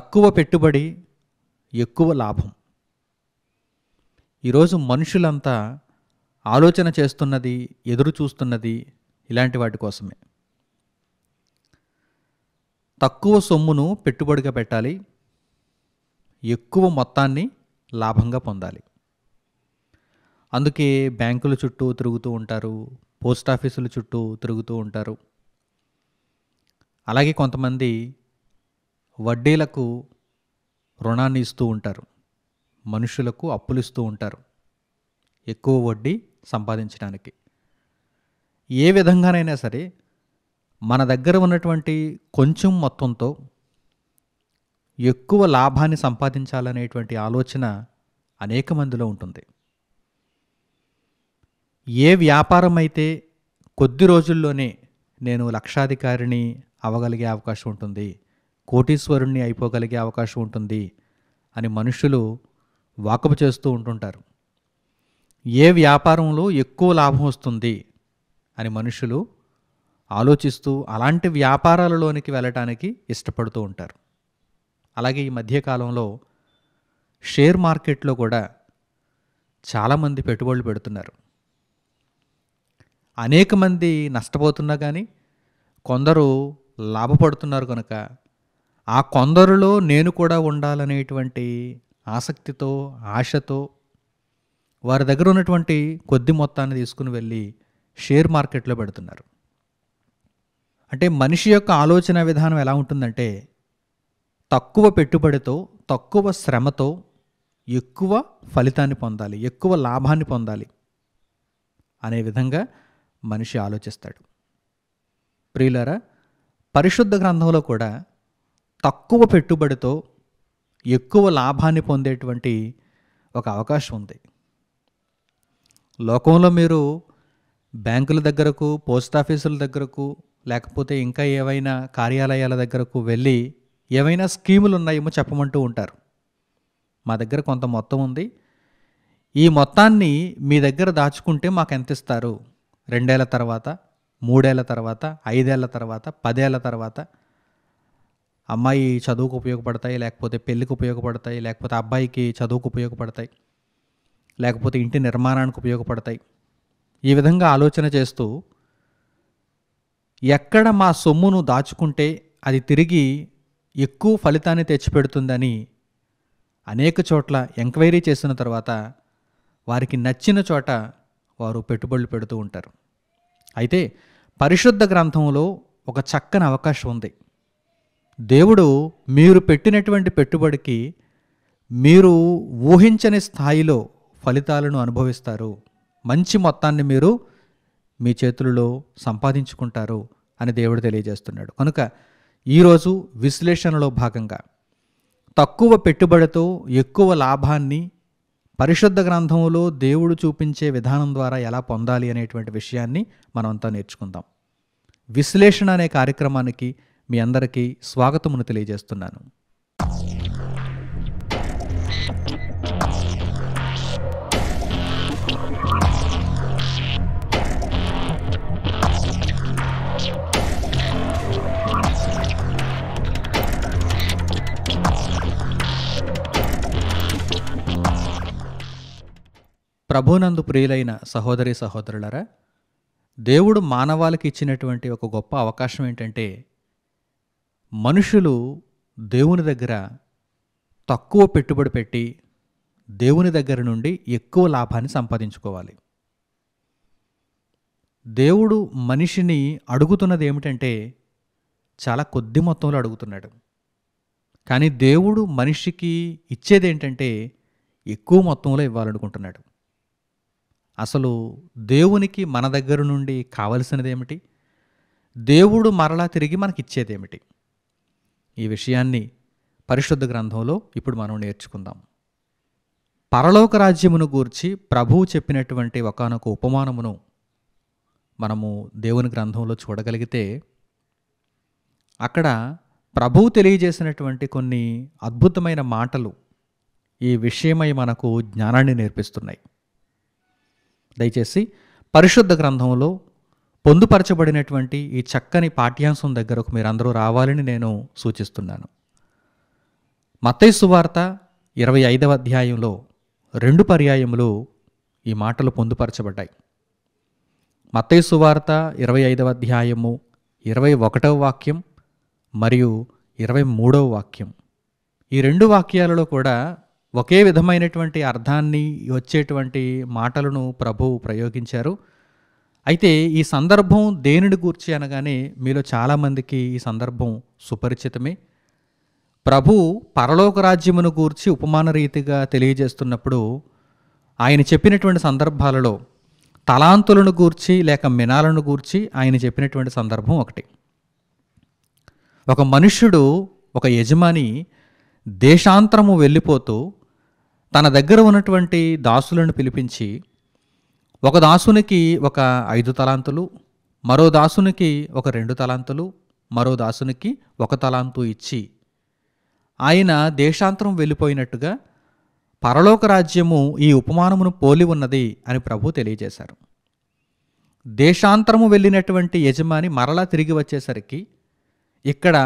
తక్కువ పెట్టుబడి ఎక్కువ లాభం ఈరోజు మనుషులంతా ఆలోచన చేస్తున్నది ఎదురు చూస్తున్నది ఇలాంటి వాటి కోసమే తక్కువ సొమ్మును పెట్టుబడిగా పెట్టాలి ఎక్కువ మొత్తాన్ని లాభంగా పొందాలి అందుకే బ్యాంకుల చుట్టూ తిరుగుతూ ఉంటారు పోస్ట్ ఆఫీసుల చుట్టూ తిరుగుతూ ఉంటారు అలాగే కొంతమంది వడ్డీలకు రుణాన్ని ఇస్తూ ఉంటారు మనుషులకు అప్పులు ఇస్తూ ఉంటారు ఎక్కువ వడ్డీ సంపాదించడానికి ఏ విధంగానైనా సరే మన దగ్గర ఉన్నటువంటి కొంచెం మొత్తంతో ఎక్కువ లాభాన్ని సంపాదించాలనేటువంటి ఆలోచన అనేక మందిలో ఉంటుంది ఏ వ్యాపారం అయితే కొద్ది రోజుల్లోనే నేను లక్షాధికారిని అవగలిగే అవకాశం ఉంటుంది కోటీశ్వరుణ్ణి అయిపోగలిగే అవకాశం ఉంటుంది అని మనుషులు వాకపు చేస్తూ ఉంటుంటారు ఏ వ్యాపారంలో ఎక్కువ లాభం వస్తుంది అని మనుషులు ఆలోచిస్తూ అలాంటి వ్యాపారాలలోనికి వెళ్ళటానికి ఇష్టపడుతూ ఉంటారు అలాగే ఈ మధ్యకాలంలో షేర్ మార్కెట్లో కూడా చాలామంది పెట్టుబడులు పెడుతున్నారు అనేక మంది నష్టపోతున్నా కానీ కొందరు లాభపడుతున్నారు కనుక ఆ కొందరిలో నేను కూడా ఉండాలనేటువంటి ఆసక్తితో ఆశతో వారి దగ్గర ఉన్నటువంటి కొద్ది మొత్తాన్ని తీసుకుని వెళ్ళి షేర్ మార్కెట్లో పెడుతున్నారు అంటే మనిషి యొక్క ఆలోచన విధానం ఎలా ఉంటుందంటే తక్కువ పెట్టుబడితో తక్కువ శ్రమతో ఎక్కువ ఫలితాన్ని పొందాలి ఎక్కువ లాభాన్ని పొందాలి అనే విధంగా మనిషి ఆలోచిస్తాడు ప్రియులరా పరిశుద్ధ గ్రంథంలో కూడా తక్కువ పెట్టుబడితో ఎక్కువ లాభాన్ని పొందేటువంటి ఒక అవకాశం ఉంది లోకంలో మీరు బ్యాంకుల దగ్గరకు పోస్ట్ ఆఫీసుల దగ్గరకు లేకపోతే ఇంకా ఏవైనా కార్యాలయాల దగ్గరకు వెళ్ళి ఏవైనా స్కీములు ఉన్నాయేమో చెప్పమంటూ ఉంటారు మా దగ్గర కొంత మొత్తం ఉంది ఈ మొత్తాన్ని మీ దగ్గర దాచుకుంటే మాకు ఎంత ఇస్తారు రెండేళ్ల తర్వాత మూడేళ్ల తర్వాత ఐదేళ్ల తర్వాత పదేళ్ల తర్వాత అమ్మాయి చదువుకు ఉపయోగపడతాయి లేకపోతే పెళ్ళికి ఉపయోగపడతాయి లేకపోతే అబ్బాయికి చదువుకు ఉపయోగపడతాయి లేకపోతే ఇంటి నిర్మాణానికి ఉపయోగపడతాయి ఈ విధంగా ఆలోచన చేస్తూ ఎక్కడ మా సొమ్మును దాచుకుంటే అది తిరిగి ఎక్కువ ఫలితాన్ని తెచ్చిపెడుతుందని అనేక చోట్ల ఎంక్వైరీ చేసిన తర్వాత వారికి నచ్చిన చోట వారు పెట్టుబడులు పెడుతూ ఉంటారు అయితే పరిశుద్ధ గ్రంథంలో ఒక చక్కని అవకాశం ఉంది దేవుడు మీరు పెట్టినటువంటి పెట్టుబడికి మీరు ఊహించని స్థాయిలో ఫలితాలను అనుభవిస్తారు మంచి మొత్తాన్ని మీరు మీ చేతులలో సంపాదించుకుంటారు అని దేవుడు తెలియజేస్తున్నాడు కనుక ఈరోజు విశ్లేషణలో భాగంగా తక్కువ పెట్టుబడితో ఎక్కువ లాభాన్ని పరిశుద్ధ గ్రంథంలో దేవుడు చూపించే విధానం ద్వారా ఎలా పొందాలి అనేటువంటి విషయాన్ని మనమంతా నేర్చుకుందాం విశ్లేషణ అనే కార్యక్రమానికి మీ అందరికీ స్వాగతమును తెలియజేస్తున్నాను ప్రభునందు ప్రియులైన సహోదరి సహోదరులరా దేవుడు మానవాళికి ఇచ్చినటువంటి ఒక గొప్ప అవకాశం ఏంటంటే మనుషులు దేవుని దగ్గర తక్కువ పెట్టుబడి పెట్టి దేవుని దగ్గర నుండి ఎక్కువ లాభాన్ని సంపాదించుకోవాలి దేవుడు మనిషిని అడుగుతున్నది ఏమిటంటే చాలా కొద్ది మొత్తంలో అడుగుతున్నాడు కానీ దేవుడు మనిషికి ఇచ్చేది ఏంటంటే ఎక్కువ మొత్తంలో ఇవ్వాలనుకుంటున్నాడు అసలు దేవునికి మన దగ్గర నుండి కావలసినది ఏమిటి దేవుడు మరలా తిరిగి మనకిచ్చేదేమిటి ఈ విషయాన్ని పరిశుద్ధ గ్రంథంలో ఇప్పుడు మనం నేర్చుకుందాం పరలోక రాజ్యమును గూర్చి ప్రభువు చెప్పినటువంటి ఒకనొక ఉపమానమును మనము దేవుని గ్రంథంలో చూడగలిగితే అక్కడ ప్రభువు తెలియజేసినటువంటి కొన్ని అద్భుతమైన మాటలు ఈ విషయమై మనకు జ్ఞానాన్ని నేర్పిస్తున్నాయి దయచేసి పరిశుద్ధ గ్రంథంలో పొందుపరచబడినటువంటి ఈ చక్కని పాఠ్యాంశం దగ్గరకు మీరందరూ రావాలని నేను సూచిస్తున్నాను మత్తయ్య సువార్త ఇరవై ఐదవ అధ్యాయంలో రెండు పర్యాయములు ఈ మాటలు పొందుపరచబడ్డాయి మత్తయ్య సువార్త ఇరవై ఐదవ అధ్యాయము ఇరవై ఒకటవ వాక్యం మరియు ఇరవై మూడవ వాక్యం ఈ రెండు వాక్యాలలో కూడా ఒకే విధమైనటువంటి అర్థాన్ని వచ్చేటువంటి మాటలను ప్రభువు ప్రయోగించారు అయితే ఈ సందర్భం దేనిని గూర్చి అనగానే మీలో చాలామందికి ఈ సందర్భం సుపరిచితమే ప్రభు పరలోక రాజ్యమును గూర్చి ఉపమాన రీతిగా తెలియజేస్తున్నప్పుడు ఆయన చెప్పినటువంటి సందర్భాలలో తలాంతులను గూర్చి లేక మినాలను గూర్చి ఆయన చెప్పినటువంటి సందర్భం ఒకటి ఒక మనుష్యుడు ఒక యజమాని దేశాంతరము వెళ్ళిపోతూ తన దగ్గర ఉన్నటువంటి దాసులను పిలిపించి ఒక దాసునికి ఒక ఐదు తలాంతులు మరో దాసునికి ఒక రెండు తలాంతులు మరో దాసునికి ఒక తలాంతు ఇచ్చి ఆయన దేశాంతరం వెళ్ళిపోయినట్టుగా పరలోక రాజ్యము ఈ ఉపమానమును పోలి ఉన్నది అని ప్రభు తెలియజేశారు దేశాంతరము వెళ్ళినటువంటి యజమాని మరలా తిరిగి వచ్చేసరికి ఇక్కడ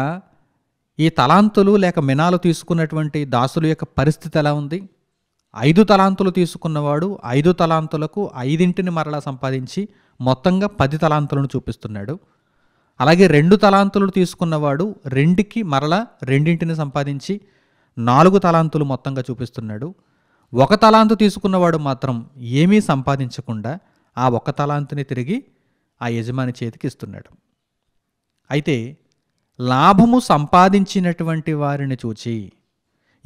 ఈ తలాంతులు లేక మినాలు తీసుకున్నటువంటి దాసుల యొక్క పరిస్థితి ఎలా ఉంది ఐదు తలాంతులు తీసుకున్నవాడు ఐదు తలాంతులకు ఐదింటిని మరలా సంపాదించి మొత్తంగా పది తలాంతులను చూపిస్తున్నాడు అలాగే రెండు తలాంతులు తీసుకున్నవాడు రెండుకి మరలా రెండింటిని సంపాదించి నాలుగు తలాంతులు మొత్తంగా చూపిస్తున్నాడు ఒక తలాంతు తీసుకున్నవాడు మాత్రం ఏమీ సంపాదించకుండా ఆ ఒక తలాంతుని తిరిగి ఆ యజమాని చేతికి ఇస్తున్నాడు అయితే లాభము సంపాదించినటువంటి వారిని చూచి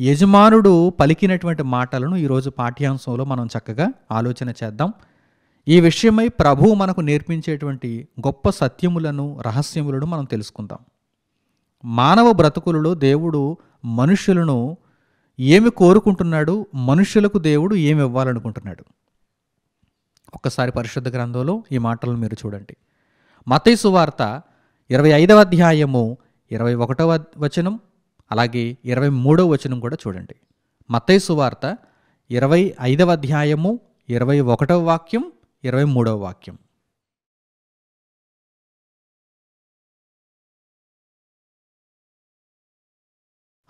యజమానుడు పలికినటువంటి మాటలను ఈరోజు పాఠ్యాంశంలో మనం చక్కగా ఆలోచన చేద్దాం ఈ విషయమై ప్రభు మనకు నేర్పించేటువంటి గొప్ప సత్యములను రహస్యములను మనం తెలుసుకుందాం మానవ బ్రతుకులలో దేవుడు మనుషులను ఏమి కోరుకుంటున్నాడు మనుష్యులకు దేవుడు ఏమి ఇవ్వాలనుకుంటున్నాడు ఒక్కసారి పరిశుద్ధ గ్రంథంలో ఈ మాటలను మీరు చూడండి మతైసు వార్త ఇరవై ఐదవ అధ్యాయము ఇరవై ఒకటవ వచనం అలాగే ఇరవై మూడో వచనం కూడా చూడండి మత్తయి సువార్త ఇరవై ఐదవ అధ్యాయము ఇరవై ఒకటవ వాక్యం ఇరవై మూడవ వాక్యం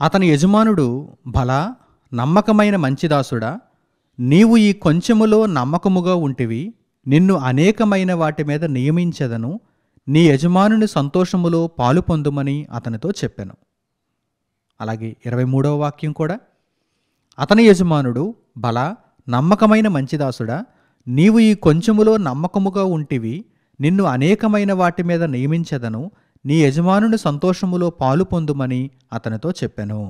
అతని యజమానుడు భలా నమ్మకమైన మంచిదాసుడా నీవు ఈ కొంచెములో నమ్మకముగా ఉంటివి నిన్ను అనేకమైన వాటి మీద నియమించదను నీ యజమానుని సంతోషములో పాలు పొందుమని అతనితో చెప్పాను అలాగే ఇరవై మూడవ వాక్యం కూడా అతని యజమానుడు బల నమ్మకమైన మంచిదాసుడా నీవు ఈ కొంచెములో నమ్మకముగా ఉంటివి నిన్ను అనేకమైన వాటి మీద నియమించదను నీ యజమానుని సంతోషములో పాలు పొందుమని అతనితో చెప్పాను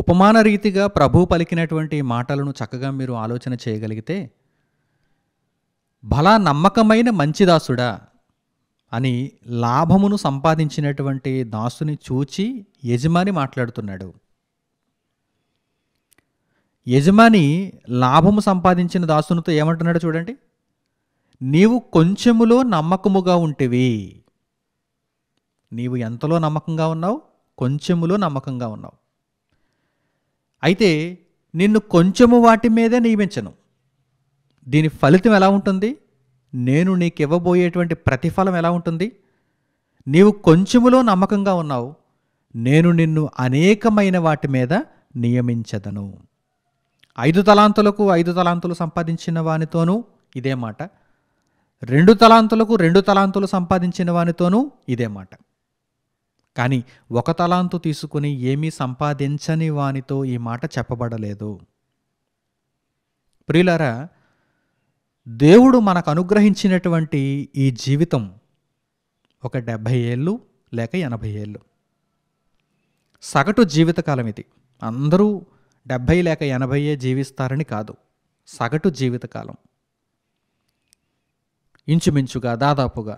ఉపమాన రీతిగా ప్రభు పలికినటువంటి మాటలను చక్కగా మీరు ఆలోచన చేయగలిగితే బల నమ్మకమైన మంచిదాసుడా అని లాభమును సంపాదించినటువంటి దాసుని చూచి యజమాని మాట్లాడుతున్నాడు యజమాని లాభము సంపాదించిన దాసునితో ఏమంటున్నాడు చూడండి నీవు కొంచెములో నమ్మకముగా ఉంటివి నీవు ఎంతలో నమ్మకంగా ఉన్నావు కొంచెములో నమ్మకంగా ఉన్నావు అయితే నిన్ను కొంచెము వాటి మీదే నియమించను దీని ఫలితం ఎలా ఉంటుంది నేను నీకివ్వబోయేటువంటి ప్రతిఫలం ఎలా ఉంటుంది నీవు కొంచెములో నమ్మకంగా ఉన్నావు నేను నిన్ను అనేకమైన వాటి మీద నియమించదను ఐదు తలాంతులకు ఐదు తలాంతులు సంపాదించిన వానితోనూ ఇదే మాట రెండు తలాంతులకు రెండు తలాంతులు సంపాదించిన వానితోనూ ఇదే మాట కానీ ఒక తలాంతు తీసుకుని ఏమీ సంపాదించని వానితో ఈ మాట చెప్పబడలేదు ప్రియులారా దేవుడు మనకు అనుగ్రహించినటువంటి ఈ జీవితం ఒక డెబ్భై ఏళ్ళు లేక ఎనభై ఏళ్ళు సగటు జీవితకాలం ఇది అందరూ డెబ్భై లేక ఎనభైయే జీవిస్తారని కాదు సగటు జీవితకాలం ఇంచుమించుగా దాదాపుగా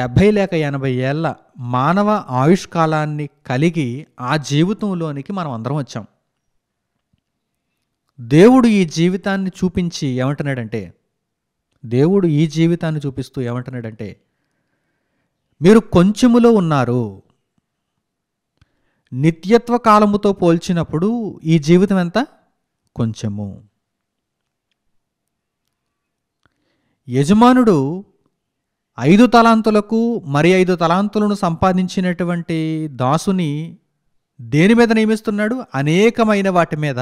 డెబ్భై లేక ఎనభై ఏళ్ళ మానవ ఆయుష్కాలాన్ని కలిగి ఆ జీవితంలోనికి మనం అందరం వచ్చాం దేవుడు ఈ జీవితాన్ని చూపించి ఏమంటున్నాడంటే దేవుడు ఈ జీవితాన్ని చూపిస్తూ ఏమంటున్నాడంటే మీరు కొంచెములో ఉన్నారు నిత్యత్వ కాలముతో పోల్చినప్పుడు ఈ జీవితం ఎంత కొంచెము యజమానుడు ఐదు తలాంతులకు మరి ఐదు తలాంతులను సంపాదించినటువంటి దాసుని దేని మీద నియమిస్తున్నాడు అనేకమైన వాటి మీద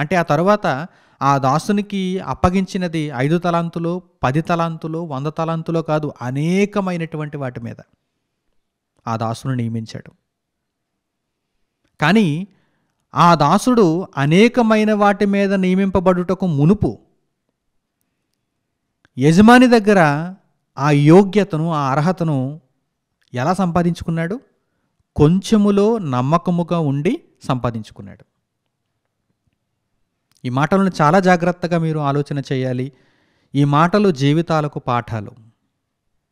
అంటే ఆ తర్వాత ఆ దాసునికి అప్పగించినది ఐదు తలాంతులు పది తలాంతులు వంద తలాంతులు కాదు అనేకమైనటువంటి వాటి మీద ఆ దాసును నియమించాడు కానీ ఆ దాసుడు అనేకమైన వాటి మీద నియమింపబడుటకు మునుపు యజమాని దగ్గర ఆ యోగ్యతను ఆ అర్హతను ఎలా సంపాదించుకున్నాడు కొంచెములో నమ్మకముగా ఉండి సంపాదించుకున్నాడు ఈ మాటలను చాలా జాగ్రత్తగా మీరు ఆలోచన చేయాలి ఈ మాటలు జీవితాలకు పాఠాలు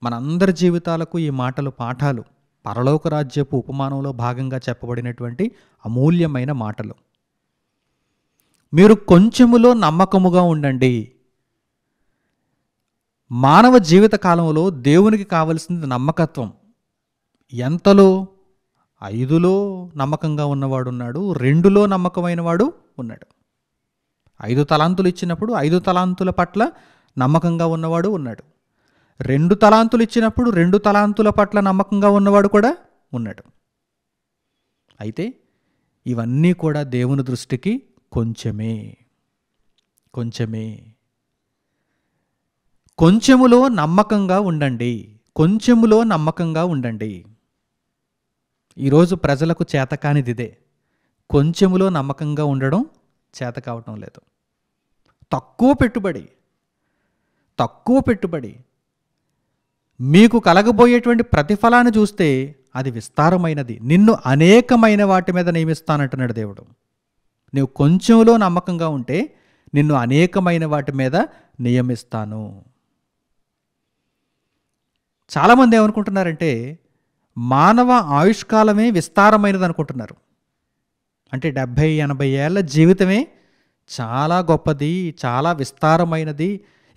మనందరి జీవితాలకు ఈ మాటలు పాఠాలు పరలోక రాజ్యపు ఉపమానంలో భాగంగా చెప్పబడినటువంటి అమూల్యమైన మాటలు మీరు కొంచెములో నమ్మకముగా ఉండండి మానవ జీవిత కాలంలో దేవునికి కావలసింది నమ్మకత్వం ఎంతలో ఐదులో నమ్మకంగా ఉన్నవాడు ఉన్నాడు రెండులో నమ్మకమైన వాడు ఉన్నాడు ఐదు తలాంతులు ఇచ్చినప్పుడు ఐదు తలాంతుల పట్ల నమ్మకంగా ఉన్నవాడు ఉన్నాడు రెండు తలాంతులు ఇచ్చినప్పుడు రెండు తలాంతుల పట్ల నమ్మకంగా ఉన్నవాడు కూడా ఉన్నాడు అయితే ఇవన్నీ కూడా దేవుని దృష్టికి కొంచెమే కొంచెమే కొంచెములో నమ్మకంగా ఉండండి కొంచెములో నమ్మకంగా ఉండండి ఈరోజు ప్రజలకు చేతకానిదిదే కొంచెములో నమ్మకంగా ఉండడం చేత కావటం లేదు తక్కువ పెట్టుబడి తక్కువ పెట్టుబడి మీకు కలగబోయేటువంటి ప్రతిఫలాన్ని చూస్తే అది విస్తారమైనది నిన్ను అనేకమైన వాటి మీద నియమిస్తానంటున్నాడు దేవుడు నువ్వు కొంచెంలో నమ్మకంగా ఉంటే నిన్ను అనేకమైన వాటి మీద నియమిస్తాను చాలామంది ఏమనుకుంటున్నారంటే మానవ ఆయుష్కాలమే విస్తారమైనది అనుకుంటున్నారు అంటే డెబ్భై ఎనభై ఏళ్ళ జీవితమే చాలా గొప్పది చాలా విస్తారమైనది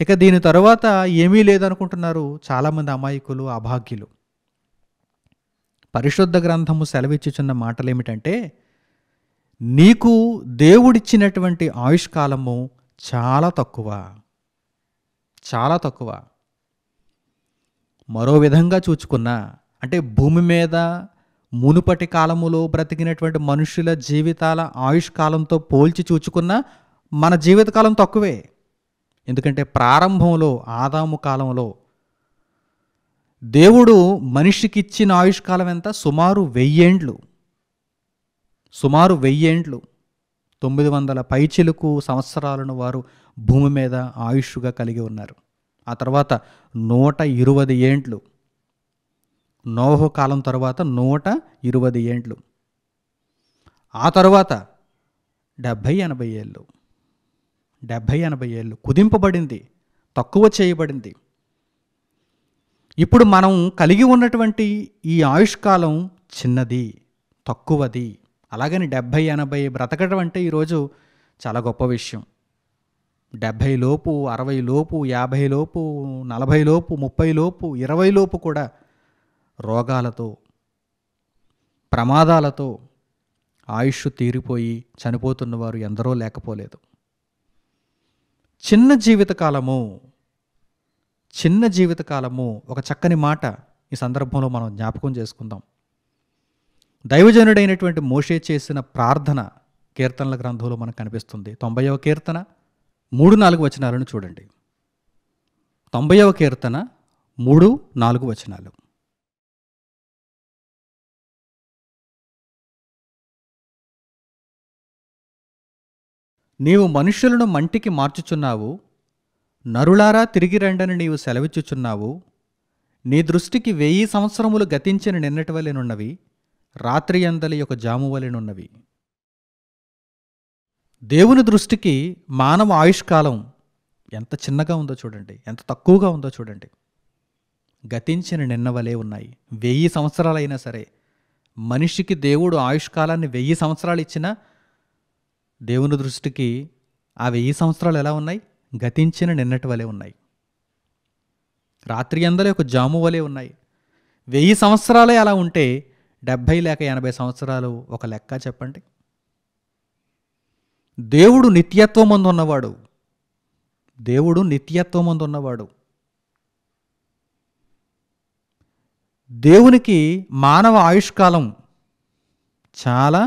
ఇక దీని తరువాత ఏమీ లేదనుకుంటున్నారు చాలామంది అమాయకులు అభాగ్యులు పరిశుద్ధ గ్రంథము సెలవిచ్చుచున్న మాటలు ఏమిటంటే నీకు దేవుడిచ్చినటువంటి ఆయుష్కాలము చాలా తక్కువ చాలా తక్కువ మరో విధంగా చూచుకున్నా అంటే భూమి మీద మునుపటి కాలములో బ్రతికినటువంటి మనుషుల జీవితాల ఆయుష్ కాలంతో పోల్చి చూచుకున్న మన జీవితకాలం తక్కువే ఎందుకంటే ప్రారంభంలో ఆదాము కాలంలో దేవుడు మనిషికి ఇచ్చిన ఆయుష్కాలం ఎంత సుమారు వెయ్యేండ్లు సుమారు వెయ్యేండ్లు తొమ్మిది వందల పైచిలకు సంవత్సరాలను వారు భూమి మీద ఆయుష్గా కలిగి ఉన్నారు ఆ తర్వాత నూట ఇరవై ఏండ్లు నోహు కాలం తర్వాత నూట ఇరవై ఏండ్లు ఆ తర్వాత డెబ్భై ఎనభై ఏళ్ళు డెబ్భై ఎనభై ఏళ్ళు కుదింపబడింది తక్కువ చేయబడింది ఇప్పుడు మనం కలిగి ఉన్నటువంటి ఈ ఆయుష్కాలం చిన్నది తక్కువది అలాగని డెబ్భై ఎనభై బ్రతకడం అంటే ఈరోజు చాలా గొప్ప విషయం డెబ్భై లోపు అరవై లోపు యాభై లోపు నలభై లోపు ముప్పై లోపు ఇరవై లోపు కూడా రోగాలతో ప్రమాదాలతో ఆయుష్ తీరిపోయి చనిపోతున్నవారు ఎందరో లేకపోలేదు చిన్న జీవితకాలము చిన్న జీవితకాలము ఒక చక్కని మాట ఈ సందర్భంలో మనం జ్ఞాపకం చేసుకుందాం దైవజనుడైనటువంటి మోషే చేసిన ప్రార్థన కీర్తనల గ్రంథంలో మనకు కనిపిస్తుంది తొంభైవ కీర్తన మూడు నాలుగు వచనాలను చూడండి తొంభైవ కీర్తన మూడు నాలుగు వచనాలు నీవు మనుష్యులను మంటికి మార్చుచున్నావు నరులారా తిరిగి రండని నీవు సెలవిచ్చుచున్నావు నీ దృష్టికి వెయ్యి సంవత్సరములు గతించిన నిన్నటి వలెనున్నవి రాత్రి అందలి యొక్క జాము వలెనున్నవి దేవుని దృష్టికి మానవ ఆయుష్కాలం ఎంత చిన్నగా ఉందో చూడండి ఎంత తక్కువగా ఉందో చూడండి గతించిన నిన్నవలే ఉన్నాయి వెయ్యి సంవత్సరాలైనా సరే మనిషికి దేవుడు ఆయుష్కాలాన్ని వెయ్యి సంవత్సరాలు ఇచ్చినా దేవుని దృష్టికి ఆ వెయ్యి సంవత్సరాలు ఎలా ఉన్నాయి గతించిన నిన్నటి వలె ఉన్నాయి రాత్రి అందలే ఒక జాము వలె ఉన్నాయి వెయ్యి సంవత్సరాలే అలా ఉంటే డెబ్భై లేక ఎనభై సంవత్సరాలు ఒక లెక్క చెప్పండి దేవుడు నిత్యత్వం ముందు ఉన్నవాడు దేవుడు నిత్యత్వం ముందు ఉన్నవాడు దేవునికి మానవ ఆయుష్కాలం చాలా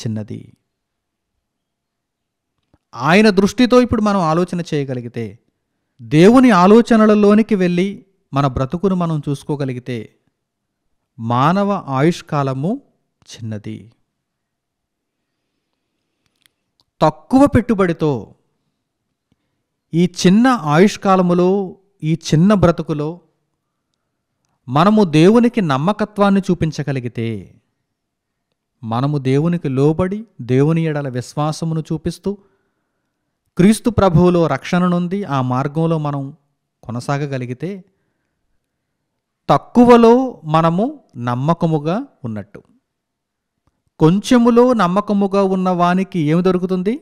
చిన్నది ఆయన దృష్టితో ఇప్పుడు మనం ఆలోచన చేయగలిగితే దేవుని ఆలోచనలలోనికి వెళ్ళి మన బ్రతుకును మనం చూసుకోగలిగితే మానవ ఆయుష్కాలము చిన్నది తక్కువ పెట్టుబడితో ఈ చిన్న ఆయుష్కాలములో ఈ చిన్న బ్రతుకులో మనము దేవునికి నమ్మకత్వాన్ని చూపించగలిగితే మనము దేవునికి లోబడి దేవుని ఎడల విశ్వాసమును చూపిస్తూ క్రీస్తు ప్రభువులో రక్షణ నుండి ఆ మార్గంలో మనం కొనసాగగలిగితే తక్కువలో మనము నమ్మకముగా ఉన్నట్టు కొంచెములో నమ్మకముగా ఉన్న వానికి ఏమి దొరుకుతుంది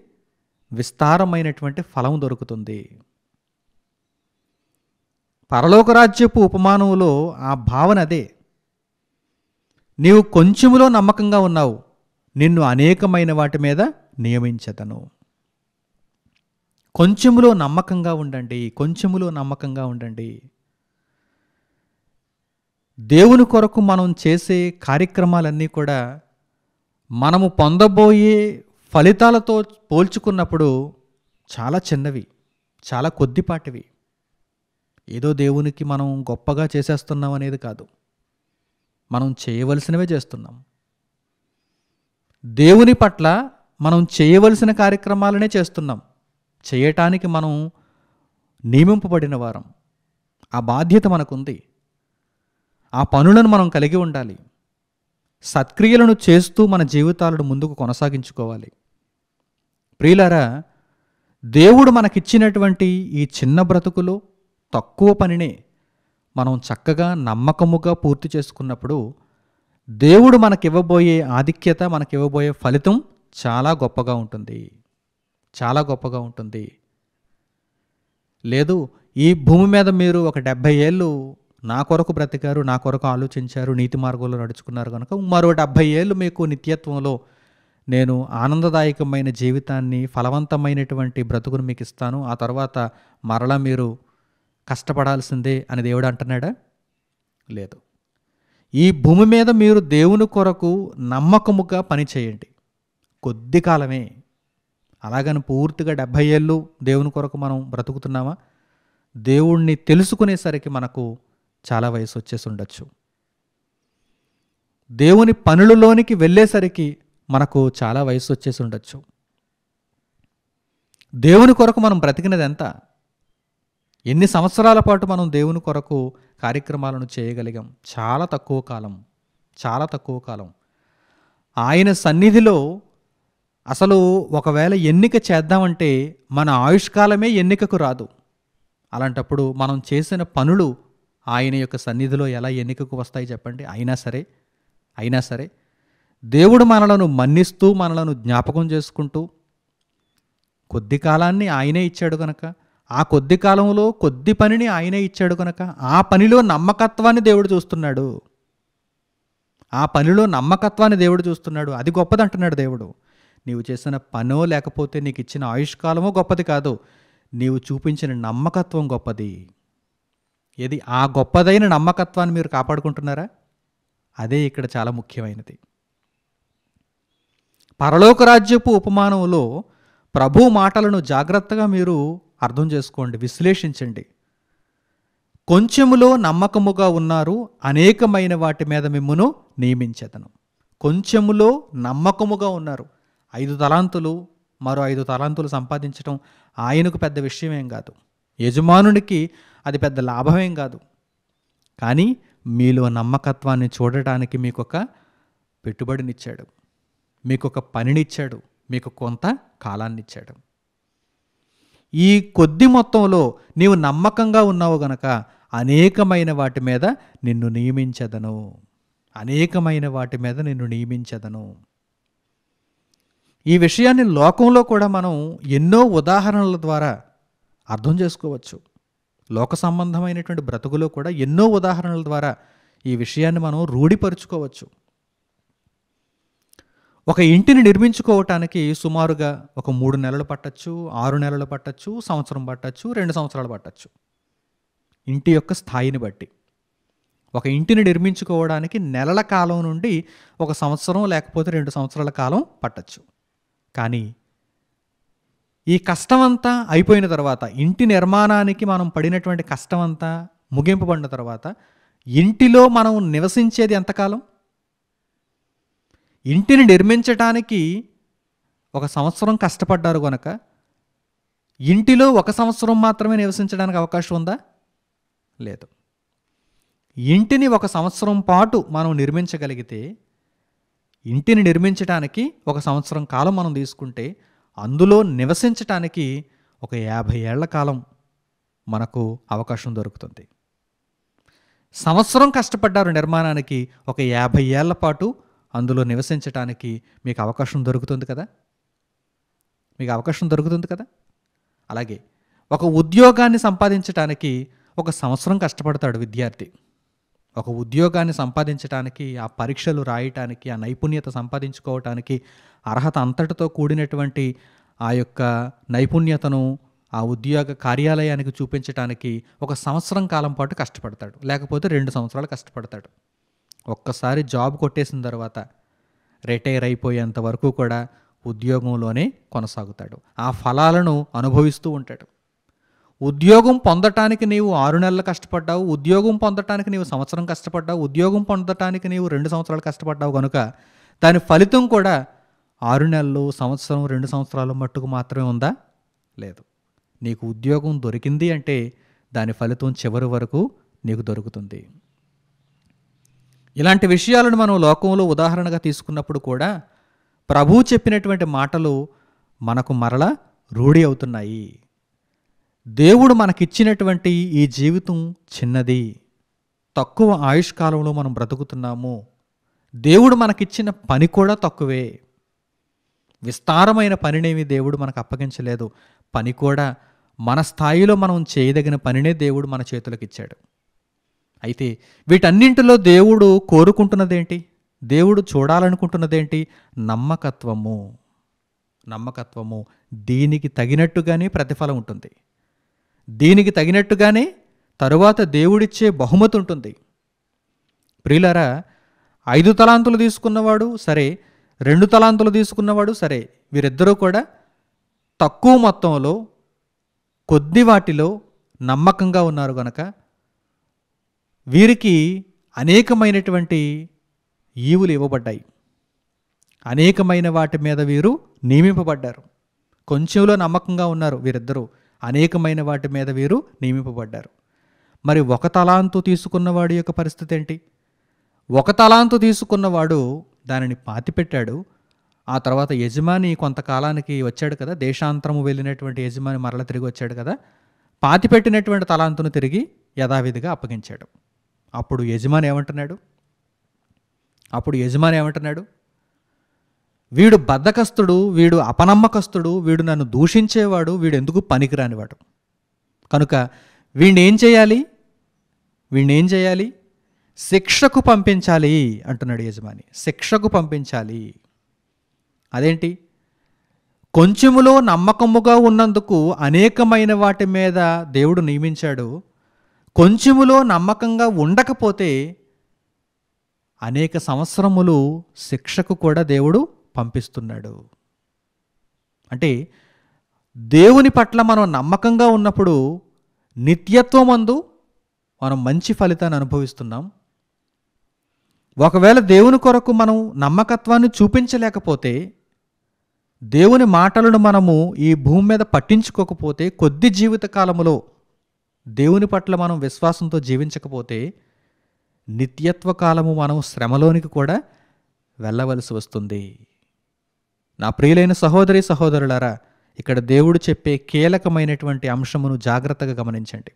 విస్తారమైనటువంటి ఫలం దొరుకుతుంది పరలోకరాజ్యపు ఉపమానంలో ఆ భావన అదే నీవు కొంచెములో నమ్మకంగా ఉన్నావు నిన్ను అనేకమైన వాటి మీద నియమించదను కొంచెములో నమ్మకంగా ఉండండి కొంచెములో నమ్మకంగా ఉండండి దేవుని కొరకు మనం చేసే కార్యక్రమాలన్నీ కూడా మనము పొందబోయే ఫలితాలతో పోల్చుకున్నప్పుడు చాలా చిన్నవి చాలా కొద్దిపాటివి ఏదో దేవునికి మనం గొప్పగా చేసేస్తున్నాం అనేది కాదు మనం చేయవలసినవే చేస్తున్నాం దేవుని పట్ల మనం చేయవలసిన కార్యక్రమాలనే చేస్తున్నాం చేయటానికి మనం నియమింపబడిన వారం ఆ బాధ్యత మనకుంది ఆ పనులను మనం కలిగి ఉండాలి సత్క్రియలను చేస్తూ మన జీవితాలను ముందుకు కొనసాగించుకోవాలి ప్రియులారా దేవుడు మనకిచ్చినటువంటి ఈ చిన్న బ్రతుకులో తక్కువ పనినే మనం చక్కగా నమ్మకముగా పూర్తి చేసుకున్నప్పుడు దేవుడు మనకివ్వబోయే ఆధిక్యత మనకివ్వబోయే ఫలితం చాలా గొప్పగా ఉంటుంది చాలా గొప్పగా ఉంటుంది లేదు ఈ భూమి మీద మీరు ఒక డెబ్భై ఏళ్ళు నా కొరకు బ్రతికారు నా కొరకు ఆలోచించారు నీతి మార్గంలో నడుచుకున్నారు కనుక మరో డెబ్భై ఏళ్ళు మీకు నిత్యత్వంలో నేను ఆనందదాయకమైన జీవితాన్ని ఫలవంతమైనటువంటి బ్రతుకును మీకు ఇస్తాను ఆ తర్వాత మరలా మీరు కష్టపడాల్సిందే అని దేవుడు అంటున్నాడా లేదు ఈ భూమి మీద మీరు దేవుని కొరకు నమ్మకముగా పనిచేయండి కొద్ది కాలమే అలాగని పూర్తిగా డెబ్భై ఏళ్ళు దేవుని కొరకు మనం బ్రతుకుతున్నామా దేవుణ్ణి తెలుసుకునేసరికి మనకు చాలా వయసు వచ్చేసి ఉండొచ్చు దేవుని పనులలోనికి వెళ్ళేసరికి మనకు చాలా వయసు వచ్చేసి ఉండొచ్చు దేవుని కొరకు మనం బ్రతికినది ఎంత ఎన్ని సంవత్సరాల పాటు మనం దేవుని కొరకు కార్యక్రమాలను చేయగలిగాం చాలా తక్కువ కాలం చాలా తక్కువ కాలం ఆయన సన్నిధిలో అసలు ఒకవేళ ఎన్నిక చేద్దామంటే మన ఆయుష్కాలమే ఎన్నికకు రాదు అలాంటప్పుడు మనం చేసిన పనులు ఆయన యొక్క సన్నిధిలో ఎలా ఎన్నికకు వస్తాయి చెప్పండి అయినా సరే అయినా సరే దేవుడు మనలను మన్నిస్తూ మనలను జ్ఞాపకం చేసుకుంటూ కొద్ది కాలాన్ని ఆయనే ఇచ్చాడు కనుక ఆ కొద్ది కాలంలో కొద్ది పనిని ఆయనే ఇచ్చాడు కనుక ఆ పనిలో నమ్మకత్వాన్ని దేవుడు చూస్తున్నాడు ఆ పనిలో నమ్మకత్వాన్ని దేవుడు చూస్తున్నాడు అది గొప్పదంటున్నాడు దేవుడు నీవు చేసిన పనో లేకపోతే నీకు ఇచ్చిన ఆయుష్కాలమో గొప్పది కాదు నీవు చూపించిన నమ్మకత్వం గొప్పది ఏది ఆ గొప్పదైన నమ్మకత్వాన్ని మీరు కాపాడుకుంటున్నారా అదే ఇక్కడ చాలా ముఖ్యమైనది పరలోక రాజ్యపు ఉపమానంలో ప్రభు మాటలను జాగ్రత్తగా మీరు అర్థం చేసుకోండి విశ్లేషించండి కొంచెములో నమ్మకముగా ఉన్నారు అనేకమైన వాటి మీద మిమ్మును నియమించేదను కొంచెములో నమ్మకముగా ఉన్నారు ఐదు తలాంతులు మరో ఐదు తలాంతులు సంపాదించడం ఆయనకు పెద్ద విషయమేం కాదు యజమానుడికి అది పెద్ద లాభమేం కాదు కానీ మీలో నమ్మకత్వాన్ని చూడటానికి మీకు ఒక పెట్టుబడినిచ్చాడు మీకు ఒక పనినిచ్చాడు మీకు కొంత కాలాన్నిచ్చాడు ఈ కొద్ది మొత్తంలో నీవు నమ్మకంగా ఉన్నావు గనక అనేకమైన వాటి మీద నిన్ను నియమించదను అనేకమైన వాటి మీద నిన్ను నియమించదను ఈ విషయాన్ని లోకంలో కూడా మనం ఎన్నో ఉదాహరణల ద్వారా అర్థం చేసుకోవచ్చు లోక సంబంధమైనటువంటి బ్రతుకులో కూడా ఎన్నో ఉదాహరణల ద్వారా ఈ విషయాన్ని మనం రూఢిపరుచుకోవచ్చు ఒక ఇంటిని నిర్మించుకోవటానికి సుమారుగా ఒక మూడు నెలలు పట్టచ్చు ఆరు నెలలు పట్టచ్చు సంవత్సరం పట్టచ్చు రెండు సంవత్సరాలు పట్టచ్చు ఇంటి యొక్క స్థాయిని బట్టి ఒక ఇంటిని నిర్మించుకోవడానికి నెలల కాలం నుండి ఒక సంవత్సరం లేకపోతే రెండు సంవత్సరాల కాలం పట్టచ్చు కానీ ఈ కష్టమంతా అయిపోయిన తర్వాత ఇంటి నిర్మాణానికి మనం పడినటువంటి కష్టమంతా ముగింపబడిన తర్వాత ఇంటిలో మనం నివసించేది ఎంతకాలం ఇంటిని నిర్మించటానికి ఒక సంవత్సరం కష్టపడ్డారు కనుక ఇంటిలో ఒక సంవత్సరం మాత్రమే నివసించడానికి అవకాశం ఉందా లేదు ఇంటిని ఒక సంవత్సరం పాటు మనం నిర్మించగలిగితే ఇంటిని నిర్మించడానికి ఒక సంవత్సరం కాలం మనం తీసుకుంటే అందులో నివసించటానికి ఒక యాభై ఏళ్ల కాలం మనకు అవకాశం దొరుకుతుంది సంవత్సరం కష్టపడ్డారు నిర్మాణానికి ఒక యాభై ఏళ్ల పాటు అందులో నివసించటానికి మీకు అవకాశం దొరుకుతుంది కదా మీకు అవకాశం దొరుకుతుంది కదా అలాగే ఒక ఉద్యోగాన్ని సంపాదించడానికి ఒక సంవత్సరం కష్టపడతాడు విద్యార్థి ఒక ఉద్యోగాన్ని సంపాదించడానికి ఆ పరీక్షలు రాయటానికి ఆ నైపుణ్యత సంపాదించుకోవటానికి అర్హత అంతటితో కూడినటువంటి ఆ యొక్క నైపుణ్యతను ఆ ఉద్యోగ కార్యాలయానికి చూపించడానికి ఒక సంవత్సరం కాలం పాటు కష్టపడతాడు లేకపోతే రెండు సంవత్సరాలు కష్టపడతాడు ఒక్కసారి జాబ్ కొట్టేసిన తర్వాత రిటైర్ అయిపోయేంత వరకు కూడా ఉద్యోగంలోనే కొనసాగుతాడు ఆ ఫలాలను అనుభవిస్తూ ఉంటాడు ఉద్యోగం పొందటానికి నీవు ఆరు నెలలు కష్టపడ్డావు ఉద్యోగం పొందటానికి నీవు సంవత్సరం కష్టపడ్డావు ఉద్యోగం పొందటానికి నీవు రెండు సంవత్సరాలు కష్టపడ్డావు కనుక దాని ఫలితం కూడా ఆరు నెలలు సంవత్సరం రెండు సంవత్సరాల మట్టుకు మాత్రమే ఉందా లేదు నీకు ఉద్యోగం దొరికింది అంటే దాని ఫలితం చివరి వరకు నీకు దొరుకుతుంది ఇలాంటి విషయాలను మనం లోకంలో ఉదాహరణగా తీసుకున్నప్పుడు కూడా ప్రభువు చెప్పినటువంటి మాటలు మనకు మరల రూఢి అవుతున్నాయి దేవుడు మనకిచ్చినటువంటి ఈ జీవితం చిన్నది తక్కువ ఆయుష్కాలంలో మనం బ్రతుకుతున్నాము దేవుడు మనకిచ్చిన పని కూడా తక్కువే విస్తారమైన పనినేమి దేవుడు మనకు అప్పగించలేదు పని కూడా మన స్థాయిలో మనం చేయదగిన పనినే దేవుడు మన చేతులకు ఇచ్చాడు అయితే వీటన్నింటిలో దేవుడు కోరుకుంటున్నదేంటి దేవుడు చూడాలనుకుంటున్నదేంటి నమ్మకత్వము నమ్మకత్వము దీనికి తగినట్టుగానే ప్రతిఫలం ఉంటుంది దీనికి తగినట్టుగానే తరువాత దేవుడిచ్చే బహుమతి ఉంటుంది ప్రియులారా ఐదు తలాంతులు తీసుకున్నవాడు సరే రెండు తలాంతులు తీసుకున్నవాడు సరే వీరిద్దరూ కూడా తక్కువ మొత్తంలో కొద్ది వాటిలో నమ్మకంగా ఉన్నారు గనక వీరికి అనేకమైనటువంటి ఈవులు ఇవ్వబడ్డాయి అనేకమైన వాటి మీద వీరు నియమింపబడ్డారు కొంచెంలో నమ్మకంగా ఉన్నారు వీరిద్దరూ అనేకమైన వాటి మీద వీరు నియమింపబడ్డారు మరి ఒక తలాంతు తీసుకున్నవాడు యొక్క పరిస్థితి ఏంటి ఒక తలాంతు తీసుకున్నవాడు దానిని పాతిపెట్టాడు ఆ తర్వాత యజమాని కొంతకాలానికి వచ్చాడు కదా దేశాంతరము వెళ్ళినటువంటి యజమాని మరల తిరిగి వచ్చాడు కదా పాతిపెట్టినటువంటి తలాంతును తిరిగి యథావిధిగా అప్పగించాడు అప్పుడు యజమాని ఏమంటున్నాడు అప్పుడు యజమాని ఏమంటున్నాడు వీడు బద్ధకస్తుడు వీడు అపనమ్మకస్తుడు వీడు నన్ను దూషించేవాడు వీడు ఎందుకు పనికిరానివాడు కనుక వీడిని ఏం చేయాలి వీడిని ఏం చేయాలి శిక్షకు పంపించాలి అంటున్నాడు యజమాని శిక్షకు పంపించాలి అదేంటి కొంచెములో నమ్మకముగా ఉన్నందుకు అనేకమైన వాటి మీద దేవుడు నియమించాడు కొంచెములో నమ్మకంగా ఉండకపోతే అనేక సంవత్సరములు శిక్షకు కూడా దేవుడు పంపిస్తున్నాడు అంటే దేవుని పట్ల మనం నమ్మకంగా ఉన్నప్పుడు నిత్యత్వం అందు మనం మంచి ఫలితాన్ని అనుభవిస్తున్నాం ఒకవేళ దేవుని కొరకు మనం నమ్మకత్వాన్ని చూపించలేకపోతే దేవుని మాటలను మనము ఈ భూమి మీద పట్టించుకోకపోతే కొద్ది జీవితకాలములో దేవుని పట్ల మనం విశ్వాసంతో జీవించకపోతే నిత్యత్వ కాలము మనం శ్రమలోనికి కూడా వెళ్ళవలసి వస్తుంది నా ప్రియులైన సహోదరి సహోదరులారా ఇక్కడ దేవుడు చెప్పే కీలకమైనటువంటి అంశమును జాగ్రత్తగా గమనించండి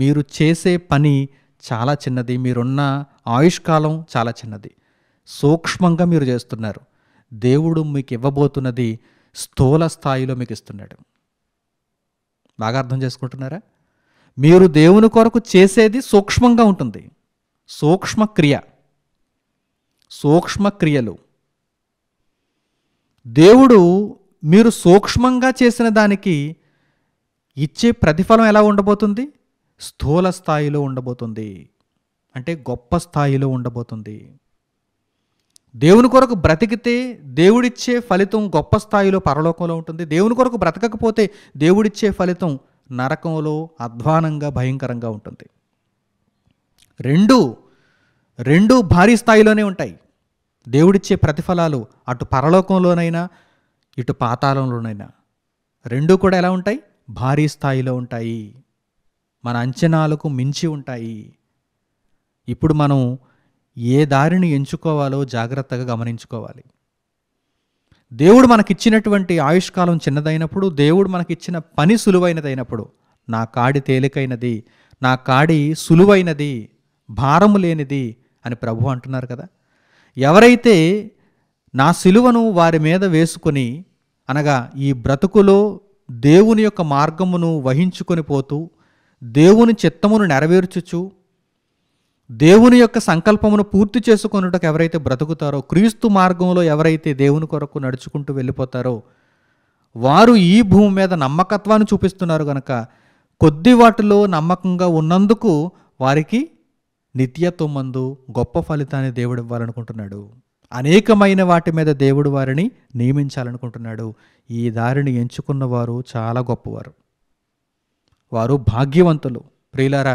మీరు చేసే పని చాలా చిన్నది మీరున్న ఆయుష్కాలం చాలా చిన్నది సూక్ష్మంగా మీరు చేస్తున్నారు దేవుడు మీకు ఇవ్వబోతున్నది స్థూల స్థాయిలో మీకు ఇస్తున్నాడు బాగా అర్థం చేసుకుంటున్నారా మీరు దేవుని కొరకు చేసేది సూక్ష్మంగా ఉంటుంది సూక్ష్మక్రియ సూక్ష్మక్రియలు దేవుడు మీరు సూక్ష్మంగా చేసిన దానికి ఇచ్చే ప్రతిఫలం ఎలా ఉండబోతుంది స్థూల స్థాయిలో ఉండబోతుంది అంటే గొప్ప స్థాయిలో ఉండబోతుంది దేవుని కొరకు బ్రతికితే దేవుడిచ్చే ఫలితం గొప్ప స్థాయిలో పరలోకంలో ఉంటుంది దేవుని కొరకు బ్రతకకపోతే దేవుడిచ్చే ఫలితం నరకంలో అధ్వానంగా భయంకరంగా ఉంటుంది రెండు రెండు భారీ స్థాయిలోనే ఉంటాయి దేవుడిచ్చే ప్రతిఫలాలు అటు పరలోకంలోనైనా ఇటు పాతాళంలోనైనా రెండూ కూడా ఎలా ఉంటాయి భారీ స్థాయిలో ఉంటాయి మన అంచనాలకు మించి ఉంటాయి ఇప్పుడు మనం ఏ దారిని ఎంచుకోవాలో జాగ్రత్తగా గమనించుకోవాలి దేవుడు మనకిచ్చినటువంటి ఆయుష్కాలం చిన్నదైనప్పుడు దేవుడు మనకిచ్చిన పని సులువైనదైనప్పుడు నా కాడి తేలికైనది నా కాడి సులువైనది భారము లేనిది అని ప్రభు అంటున్నారు కదా ఎవరైతే నా సిలువను వారి మీద వేసుకొని అనగా ఈ బ్రతుకులో దేవుని యొక్క మార్గమును వహించుకొని పోతూ దేవుని చిత్తమును నెరవేర్చుచు దేవుని యొక్క సంకల్పమును పూర్తి చేసుకున్నటకు ఎవరైతే బ్రతుకుతారో క్రీస్తు మార్గంలో ఎవరైతే దేవుని కొరకు నడుచుకుంటూ వెళ్ళిపోతారో వారు ఈ భూమి మీద నమ్మకత్వాన్ని చూపిస్తున్నారు కనుక కొద్ది వాటిలో నమ్మకంగా ఉన్నందుకు వారికి నిత్యత్వం మందు గొప్ప ఫలితాన్ని దేవుడు ఇవ్వాలనుకుంటున్నాడు అనేకమైన వాటి మీద దేవుడు వారిని నియమించాలనుకుంటున్నాడు ఈ దారిని ఎంచుకున్న వారు చాలా గొప్పవారు వారు భాగ్యవంతులు ప్రియులారా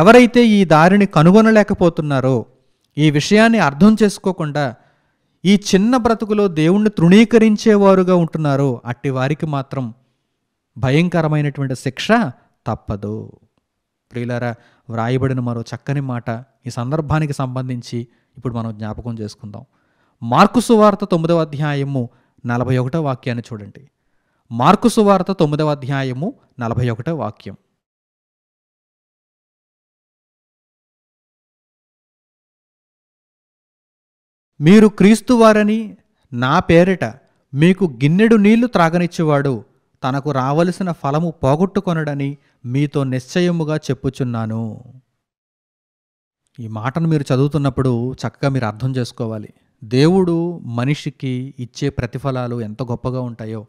ఎవరైతే ఈ దారిని కనుగొనలేకపోతున్నారో ఈ విషయాన్ని అర్థం చేసుకోకుండా ఈ చిన్న బ్రతుకులో దేవుణ్ణి తృణీకరించేవారుగా ఉంటున్నారో అట్టి వారికి మాత్రం భయంకరమైనటువంటి శిక్ష తప్పదు ప్రియులారా వ్రాయబడిన మరో చక్కని మాట ఈ సందర్భానికి సంబంధించి ఇప్పుడు మనం జ్ఞాపకం చేసుకుందాం మార్కు సువార్త తొమ్మిదవ అధ్యాయము నలభై ఒకటో వాక్యాన్ని చూడండి మార్కు సువార్త తొమ్మిదవ అధ్యాయము నలభై ఒకటో వాక్యం మీరు క్రీస్తువారని నా పేరిట మీకు గిన్నెడు నీళ్లు త్రాగనిచ్చేవాడు తనకు రావలసిన ఫలము పోగొట్టుకొనడని మీతో నిశ్చయముగా చెప్పుచున్నాను ఈ మాటను మీరు చదువుతున్నప్పుడు చక్కగా మీరు అర్థం చేసుకోవాలి దేవుడు మనిషికి ఇచ్చే ప్రతిఫలాలు ఎంత గొప్పగా ఉంటాయో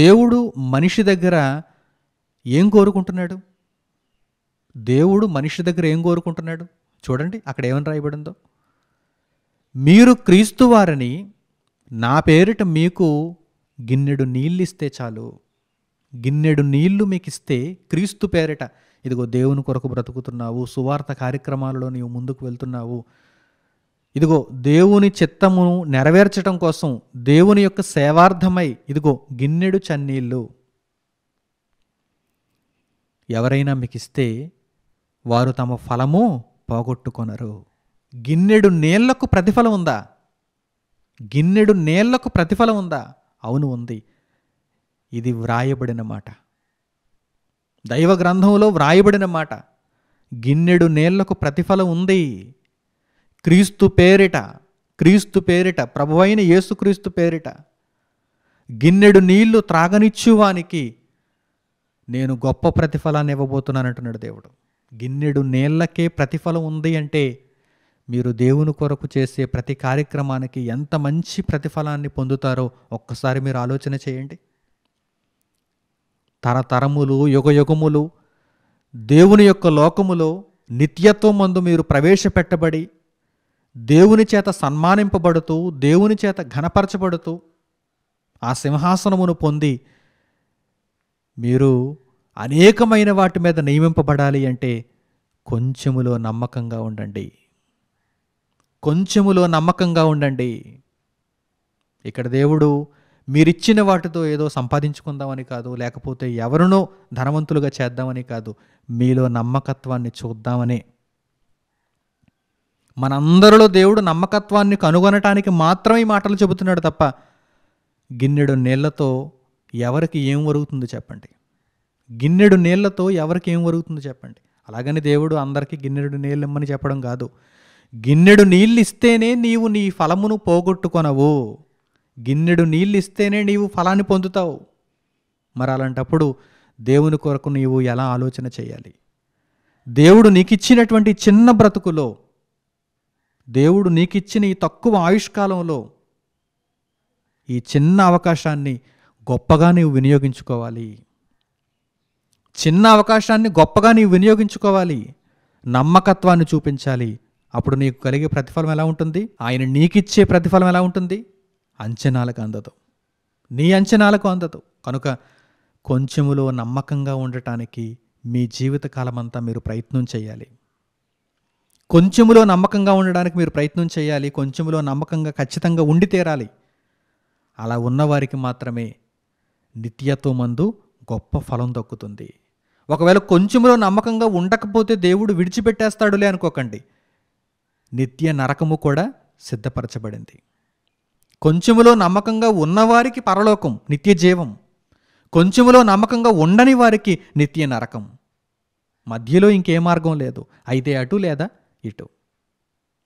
దేవుడు మనిషి దగ్గర ఏం కోరుకుంటున్నాడు దేవుడు మనిషి దగ్గర ఏం కోరుకుంటున్నాడు చూడండి అక్కడ ఏమని రాయబడిందో మీరు క్రీస్తు వారిని నా పేరిట మీకు గిన్నెడు నీళ్ళిస్తే చాలు గిన్నెడు నీళ్లు మీకు ఇస్తే క్రీస్తు పేరిట ఇదిగో దేవుని కొరకు బ్రతుకుతున్నావు సువార్త కార్యక్రమాలలో నీవు ముందుకు వెళ్తున్నావు ఇదిగో దేవుని చిత్తమును నెరవేర్చడం కోసం దేవుని యొక్క సేవార్థమై ఇదిగో గిన్నెడు చన్నీళ్ళు ఎవరైనా మీకు ఇస్తే వారు తమ ఫలము పోగొట్టుకొనరు గిన్నెడు నీళ్లకు ప్రతిఫలం ఉందా గిన్నెడు నీళ్లకు ప్రతిఫలం ఉందా అవును ఉంది ఇది వ్రాయబడిన మాట దైవ గ్రంథంలో వ్రాయబడిన మాట గిన్నెడు నేళ్లకు ప్రతిఫలం ఉంది క్రీస్తు పేరిట క్రీస్తు పేరిట ప్రభు అయిన యేసుక్రీస్తు పేరిట గిన్నెడు నీళ్లు త్రాగనిచ్చువానికి నేను గొప్ప ప్రతిఫలాన్ని ఇవ్వబోతున్నానంటున్నాడు దేవుడు గిన్నెడు నీళ్ళకే ప్రతిఫలం ఉంది అంటే మీరు దేవుని కొరకు చేసే ప్రతి కార్యక్రమానికి ఎంత మంచి ప్రతిఫలాన్ని పొందుతారో ఒక్కసారి మీరు ఆలోచన చేయండి తరతరములు యుగ యుగములు దేవుని యొక్క లోకములో నిత్యత్వం మందు మీరు ప్రవేశపెట్టబడి దేవుని చేత సన్మానింపబడుతూ దేవుని చేత ఘనపరచబడుతూ ఆ సింహాసనమును పొంది మీరు అనేకమైన వాటి మీద నియమింపబడాలి అంటే కొంచెములో నమ్మకంగా ఉండండి కొంచెములో నమ్మకంగా ఉండండి ఇక్కడ దేవుడు మీరిచ్చిన వాటితో ఏదో సంపాదించుకుందామని కాదు లేకపోతే ఎవరినో ధనవంతులుగా చేద్దామని కాదు మీలో నమ్మకత్వాన్ని చూద్దామని మనందరిలో దేవుడు నమ్మకత్వాన్ని కనుగొనటానికి మాత్రమే మాటలు చెబుతున్నాడు తప్ప గిన్నెడు నీళ్లతో ఎవరికి ఏం ఒరుగుతుందో చెప్పండి గిన్నెడు నీళ్లతో ఎవరికి ఏం ఒరుగుతుందో చెప్పండి అలాగని దేవుడు అందరికీ గిన్నెడు నీళ్ళు ఇమ్మని చెప్పడం కాదు గిన్నెడు నీళ్ళిస్తేనే నీవు నీ ఫలమును పోగొట్టుకొనవు గిన్నెడు నీళ్ళిస్తేనే నీవు ఫలాన్ని పొందుతావు మరి అలాంటప్పుడు దేవుని కొరకు నీవు ఎలా ఆలోచన చేయాలి దేవుడు నీకిచ్చినటువంటి చిన్న బ్రతుకులో దేవుడు నీకిచ్చిన ఈ తక్కువ ఆయుష్కాలంలో ఈ చిన్న అవకాశాన్ని గొప్పగా నీవు వినియోగించుకోవాలి చిన్న అవకాశాన్ని గొప్పగా నీవు వినియోగించుకోవాలి నమ్మకత్వాన్ని చూపించాలి అప్పుడు నీకు కలిగే ప్రతిఫలం ఎలా ఉంటుంది ఆయన నీకిచ్చే ప్రతిఫలం ఎలా ఉంటుంది అంచనాలకు అందదు నీ అంచనాలకు అందదు కనుక కొంచెములో నమ్మకంగా ఉండటానికి మీ జీవితకాలం అంతా మీరు ప్రయత్నం చేయాలి కొంచెములో నమ్మకంగా ఉండడానికి మీరు ప్రయత్నం చేయాలి కొంచెములో నమ్మకంగా ఖచ్చితంగా ఉండి తీరాలి అలా ఉన్నవారికి మాత్రమే మందు గొప్ప ఫలం దక్కుతుంది ఒకవేళ కొంచెంలో నమ్మకంగా ఉండకపోతే దేవుడు విడిచిపెట్టేస్తాడులే అనుకోకండి నిత్య నరకము కూడా సిద్ధపరచబడింది కొంచెములో నమ్మకంగా ఉన్నవారికి పరలోకం నిత్య జీవం కొంచెములో నమ్మకంగా ఉండని వారికి నిత్య నరకం మధ్యలో ఇంకే మార్గం లేదు అయితే అటు లేదా ఇటు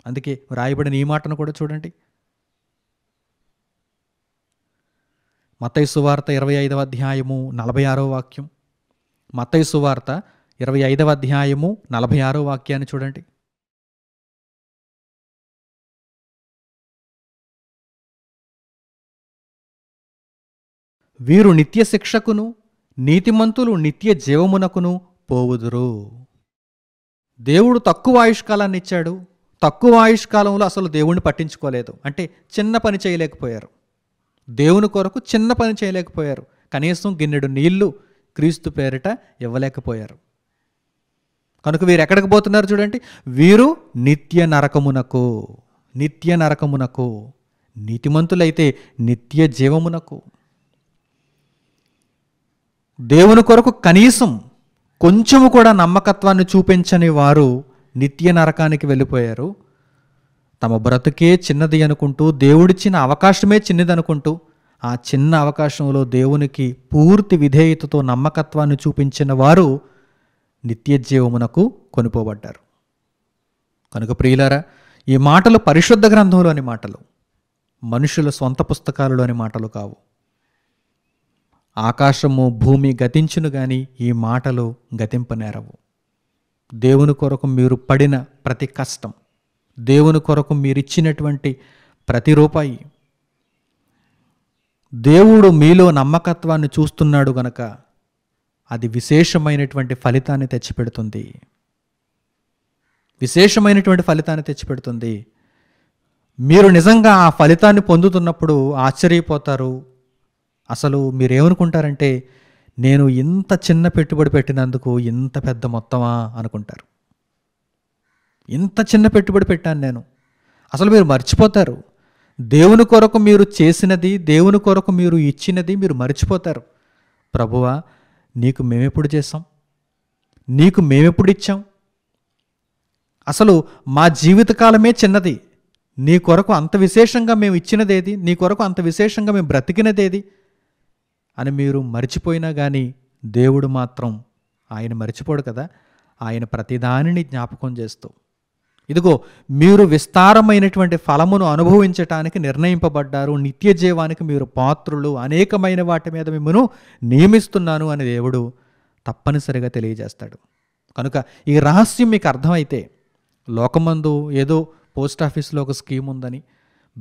అందుకే రాయబడిన ఈ మాటను కూడా చూడండి మతై సువార్త ఇరవై ఐదవ అధ్యాయము నలభై ఆరో వాక్యం మతై సువార్త ఇరవై ఐదవ అధ్యాయము నలభై ఆరో వాక్యాన్ని చూడండి వీరు నిత్య శిక్షకును నీతిమంతులు నిత్య జీవమునకును పోవుదురు దేవుడు తక్కువ ఆయుష్కాలాన్ని ఇచ్చాడు తక్కువ ఆయుష్కాలంలో అసలు దేవుణ్ణి పట్టించుకోలేదు అంటే చిన్న పని చేయలేకపోయారు దేవుని కొరకు చిన్న పని చేయలేకపోయారు కనీసం గిన్నెడు నీళ్లు క్రీస్తు పేరిట ఇవ్వలేకపోయారు కనుక వీరు ఎక్కడికి పోతున్నారు చూడండి వీరు నిత్య నరకమునకు నిత్య నరకమునకు నీతిమంతులైతే నిత్య జీవమునకు దేవుని కొరకు కనీసం కొంచెము కూడా నమ్మకత్వాన్ని చూపించని వారు నిత్య నరకానికి వెళ్ళిపోయారు తమ బ్రతుకే చిన్నది అనుకుంటూ దేవుడిచ్చిన అవకాశమే చిన్నది అనుకుంటూ ఆ చిన్న అవకాశంలో దేవునికి పూర్తి విధేయతతో నమ్మకత్వాన్ని చూపించిన వారు నిత్య జీవమునకు కొనుకోబడ్డారు కనుక ప్రియులారా ఈ మాటలు పరిశుద్ధ గ్రంథంలోని మాటలు మనుషుల సొంత పుస్తకాలలోని మాటలు కావు ఆకాశము భూమి గతించును గాని ఈ మాటలు గతింపనేరవు దేవుని కొరకు మీరు పడిన ప్రతి కష్టం దేవుని కొరకు మీరిచ్చినటువంటి ప్రతి రూపాయి దేవుడు మీలో నమ్మకత్వాన్ని చూస్తున్నాడు గనక అది విశేషమైనటువంటి ఫలితాన్ని తెచ్చిపెడుతుంది విశేషమైనటువంటి ఫలితాన్ని తెచ్చిపెడుతుంది మీరు నిజంగా ఆ ఫలితాన్ని పొందుతున్నప్పుడు ఆశ్చర్యపోతారు అసలు మీరేమనుకుంటారంటే నేను ఇంత చిన్న పెట్టుబడి పెట్టినందుకు ఇంత పెద్ద మొత్తమా అనుకుంటారు ఇంత చిన్న పెట్టుబడి పెట్టాను నేను అసలు మీరు మర్చిపోతారు దేవుని కొరకు మీరు చేసినది దేవుని కొరకు మీరు ఇచ్చినది మీరు మర్చిపోతారు ప్రభువా నీకు మేమెప్పుడు చేసాం నీకు మేమెప్పుడు ఇచ్చాం అసలు మా జీవితకాలమే చిన్నది నీ కొరకు అంత విశేషంగా మేము ఇచ్చినదేది నీ కొరకు అంత విశేషంగా మేము బ్రతికినదేది అని మీరు మర్చిపోయినా కానీ దేవుడు మాత్రం ఆయన మర్చిపోడు కదా ఆయన ప్రతిదానిని జ్ఞాపకం చేస్తూ ఇదిగో మీరు విస్తారమైనటువంటి ఫలమును అనుభవించటానికి నిర్ణయింపబడ్డారు నిత్య జీవానికి మీరు పాత్రులు అనేకమైన వాటి మీద మిమ్మను నియమిస్తున్నాను అని దేవుడు తప్పనిసరిగా తెలియజేస్తాడు కనుక ఈ రహస్యం మీకు అర్థమైతే లోకమందు ఏదో పోస్ట్ ఆఫీస్లో ఒక స్కీమ్ ఉందని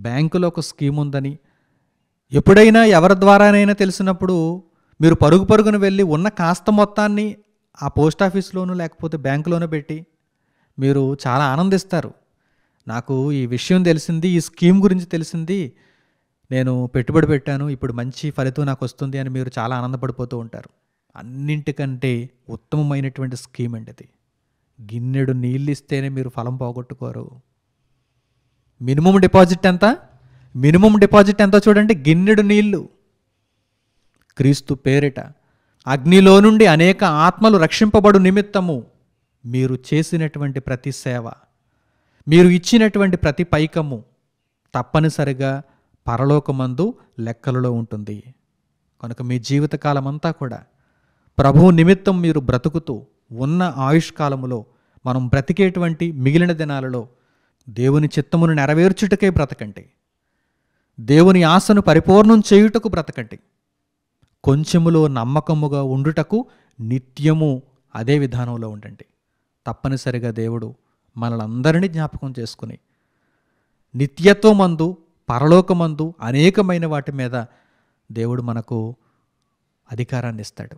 బ్యాంకులో ఒక స్కీమ్ ఉందని ఎప్పుడైనా ఎవరి ద్వారానైనా తెలిసినప్పుడు మీరు పరుగు పరుగున వెళ్ళి ఉన్న కాస్త మొత్తాన్ని ఆ పోస్ట్ ఆఫీస్లోనూ లేకపోతే బ్యాంకులోనూ పెట్టి మీరు చాలా ఆనందిస్తారు నాకు ఈ విషయం తెలిసింది ఈ స్కీమ్ గురించి తెలిసింది నేను పెట్టుబడి పెట్టాను ఇప్పుడు మంచి ఫలితం నాకు వస్తుంది అని మీరు చాలా ఆనందపడిపోతూ ఉంటారు అన్నింటికంటే ఉత్తమమైనటువంటి స్కీమ్ అండి అది గిన్నెడు నీళ్ళు ఇస్తేనే మీరు ఫలం పోగొట్టుకోరు మినిమం డిపాజిట్ ఎంత మినిమం డిపాజిట్ ఎంతో చూడండి గిన్నెడు నీళ్లు క్రీస్తు పేరిట అగ్నిలో నుండి అనేక ఆత్మలు రక్షింపబడు నిమిత్తము మీరు చేసినటువంటి ప్రతి సేవ మీరు ఇచ్చినటువంటి ప్రతి పైకము తప్పనిసరిగా పరలోకమందు లెక్కలలో ఉంటుంది కనుక మీ జీవితకాలం అంతా కూడా ప్రభువు నిమిత్తం మీరు బ్రతుకుతూ ఉన్న ఆయుష్కాలములో మనం బ్రతికేటువంటి మిగిలిన దినాలలో దేవుని చిత్తమును నెరవేర్చుటకే బ్రతకండి దేవుని ఆశను పరిపూర్ణం చేయుటకు బ్రతకండి కొంచెములో నమ్మకముగా ఉండుటకు నిత్యము అదే విధానంలో ఉండండి తప్పనిసరిగా దేవుడు మనలందరినీ జ్ఞాపకం చేసుకుని నిత్యత్వమందు పరలోకమందు అనేకమైన వాటి మీద దేవుడు మనకు అధికారాన్ని ఇస్తాడు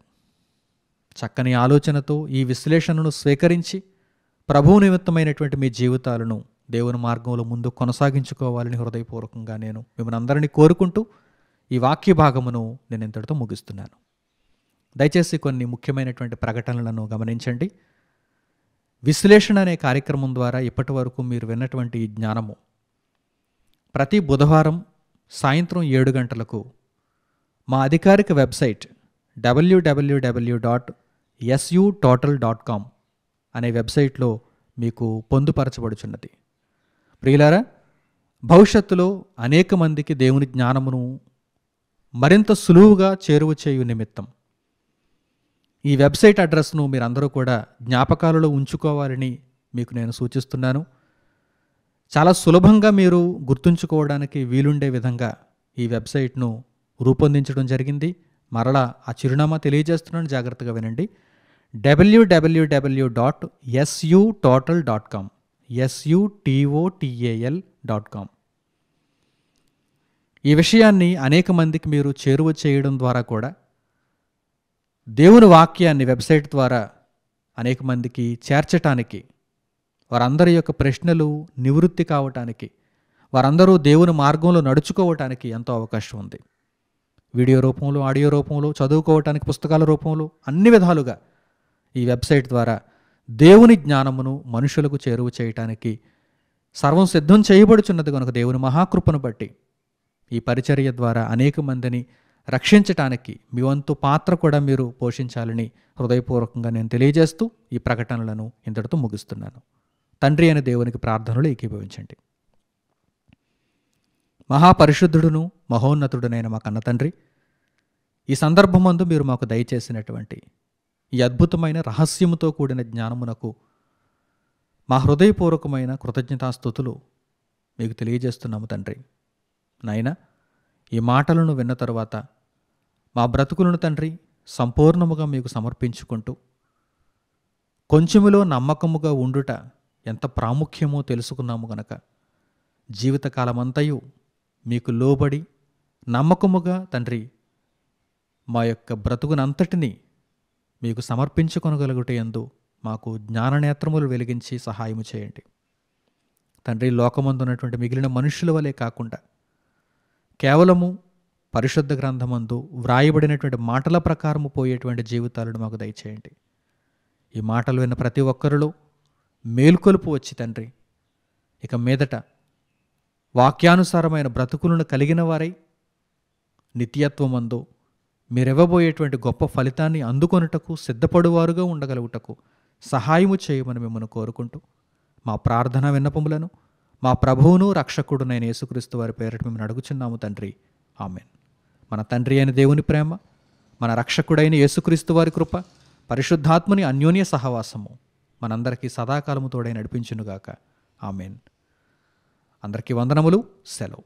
చక్కని ఆలోచనతో ఈ విశ్లేషణను స్వీకరించి ప్రభువు నిమిత్తమైనటువంటి మీ జీవితాలను దేవుని మార్గంలో ముందు కొనసాగించుకోవాలని హృదయపూర్వకంగా నేను మిమ్మల్ని అందరినీ కోరుకుంటూ ఈ వాక్య భాగమును నేను ఇంతటితో ముగిస్తున్నాను దయచేసి కొన్ని ముఖ్యమైనటువంటి ప్రకటనలను గమనించండి విశ్లేషణ అనే కార్యక్రమం ద్వారా ఇప్పటి వరకు మీరు విన్నటువంటి ఈ జ్ఞానము ప్రతి బుధవారం సాయంత్రం ఏడు గంటలకు మా అధికారిక website W W W dot S U total dot com అనే వెబ్సైట్లో మీకు పొందుపరచబడుచున్నది ప్రియులారా భవిష్యత్తులో అనేక మందికి దేవుని జ్ఞానమును మరింత సులువుగా చేరువ చేయు నిమిత్తం ఈ వెబ్సైట్ అడ్రస్ను మీరందరూ కూడా జ్ఞాపకాలలో ఉంచుకోవాలని మీకు నేను సూచిస్తున్నాను చాలా సులభంగా మీరు గుర్తుంచుకోవడానికి వీలుండే విధంగా ఈ వెబ్సైట్ను రూపొందించడం జరిగింది మరలా ఆ చిరునామా తెలియజేస్తున్నాను జాగ్రత్తగా వినండి డబ్ల్యూడబ్ల్యూడబ్ల్యూ dot S U total dot com ఎస్యుటిఓటిఏఎల్ dot com ఈ విషయాన్ని అనేక మందికి మీరు చేరువ చేయడం ద్వారా కూడా దేవుని వాక్యాన్ని వెబ్సైట్ ద్వారా అనేక మందికి చేర్చటానికి వారందరి యొక్క ప్రశ్నలు నివృత్తి కావటానికి వారందరూ దేవుని మార్గంలో నడుచుకోవటానికి ఎంతో అవకాశం ఉంది వీడియో రూపంలో ఆడియో రూపంలో చదువుకోవటానికి పుస్తకాల రూపంలో అన్ని విధాలుగా ఈ వెబ్సైట్ ద్వారా దేవుని జ్ఞానమును మనుషులకు చేరువ చేయటానికి సర్వం సిద్ధం చేయబడుచున్నది కనుక దేవుని మహాకృపను బట్టి ఈ పరిచర్య ద్వారా అనేక మందిని రక్షించటానికి మీ వంతు పాత్ర కూడా మీరు పోషించాలని హృదయపూర్వకంగా నేను తెలియజేస్తూ ఈ ప్రకటనలను ఇంతటితో ముగిస్తున్నాను తండ్రి అనే దేవునికి ప్రార్థనలు ఏకీభవించండి మహాపరిశుద్ధుడును మహోన్నతుడునైన మా కన్న తండ్రి ఈ సందర్భమందు మీరు మాకు దయచేసినటువంటి ఈ అద్భుతమైన రహస్యముతో కూడిన జ్ఞానమునకు మా హృదయపూర్వకమైన కృతజ్ఞతాస్థుతులు మీకు తెలియజేస్తున్నాము తండ్రి నాయన ఈ మాటలను విన్న తర్వాత మా బ్రతుకులను తండ్రి సంపూర్ణముగా మీకు సమర్పించుకుంటూ కొంచెములో నమ్మకముగా ఉండుట ఎంత ప్రాముఖ్యమో తెలుసుకున్నాము గనక జీవితకాలమంతయు మీకు లోబడి నమ్మకముగా తండ్రి మా యొక్క బ్రతుకునంతటినీ మీకు ఎందు మాకు జ్ఞాననేత్రములు వెలిగించి సహాయము చేయండి తండ్రి లోకమందు ఉన్నటువంటి మిగిలిన మనుషుల వలె కాకుండా కేవలము పరిశుద్ధ గ్రంథమందు వ్రాయబడినటువంటి మాటల ప్రకారము పోయేటువంటి జీవితాలను మాకు దయచేయండి ఈ మాటలు విన్న ప్రతి ఒక్కరిలో మేల్కొలుపు వచ్చి తండ్రి ఇక మీదట వాక్యానుసారమైన బ్రతుకులను కలిగిన వారై నిత్యత్వమందు మీరివ్వబోయేటువంటి గొప్ప ఫలితాన్ని అందుకొనుటకు సిద్ధపడువారుగా ఉండగలుగుటకు సహాయము చేయమని మిమ్మల్ని కోరుకుంటూ మా ప్రార్థన విన్నపములను మా ప్రభువును రక్షకుడునైన యేసుక్రీస్తు వారి పేరట మిమ్మల్ని అడుగుచున్నాము తండ్రి ఆమెన్ మన తండ్రి అయిన దేవుని ప్రేమ మన రక్షకుడైన యేసుక్రీస్తు వారి కృప పరిశుద్ధాత్మని అన్యోన్య సహవాసము మనందరికీ సదాకాలము తోడై నడిపించునుగాక ఆమెన్ అందరికీ వందనములు సెలవు